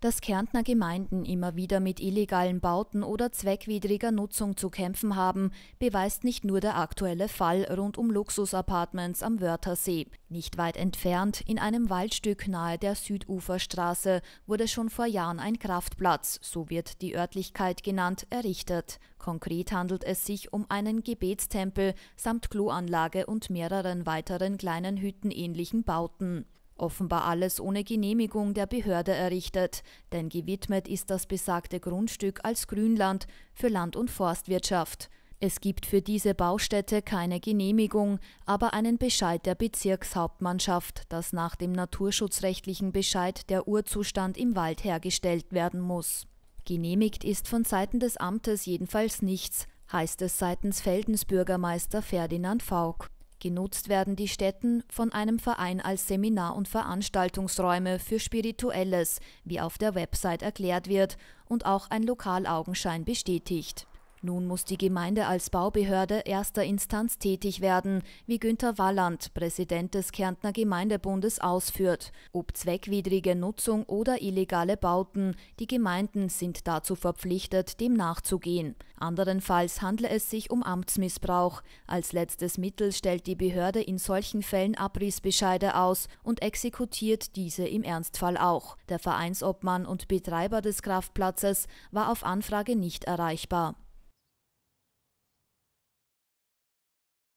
dass Kärntner Gemeinden immer wieder mit illegalen Bauten oder zweckwidriger Nutzung zu kämpfen haben, beweist nicht nur der aktuelle Fall rund um Luxusapartments am Wörthersee. Nicht weit entfernt, in einem Waldstück nahe der Süduferstraße, wurde schon vor Jahren ein Kraftplatz, so wird die Örtlichkeit genannt, errichtet. Konkret handelt es sich um einen Gebetstempel samt Kloanlage und mehreren weiteren kleinen hüttenähnlichen Bauten. Offenbar alles ohne Genehmigung der Behörde errichtet, denn gewidmet ist das besagte Grundstück als Grünland für Land- und Forstwirtschaft. Es gibt für diese Baustätte keine Genehmigung, aber einen Bescheid der Bezirkshauptmannschaft, dass nach dem naturschutzrechtlichen Bescheid der Urzustand im Wald hergestellt werden muss. Genehmigt ist von Seiten des Amtes jedenfalls nichts, heißt es seitens Feldensbürgermeister Ferdinand Fauck. Genutzt werden die Stätten von einem Verein als Seminar- und Veranstaltungsräume für Spirituelles, wie auf der Website erklärt wird und auch ein Lokalaugenschein bestätigt nun muss die Gemeinde als Baubehörde erster Instanz tätig werden, wie Günter Walland, Präsident des Kärntner Gemeindebundes, ausführt. Ob zweckwidrige Nutzung oder illegale Bauten, die Gemeinden sind dazu verpflichtet, dem nachzugehen. Anderenfalls handle es sich um Amtsmissbrauch. Als letztes Mittel stellt die Behörde in solchen Fällen Abrissbescheide aus und exekutiert diese im Ernstfall auch. Der Vereinsobmann und Betreiber des Kraftplatzes war auf Anfrage nicht erreichbar.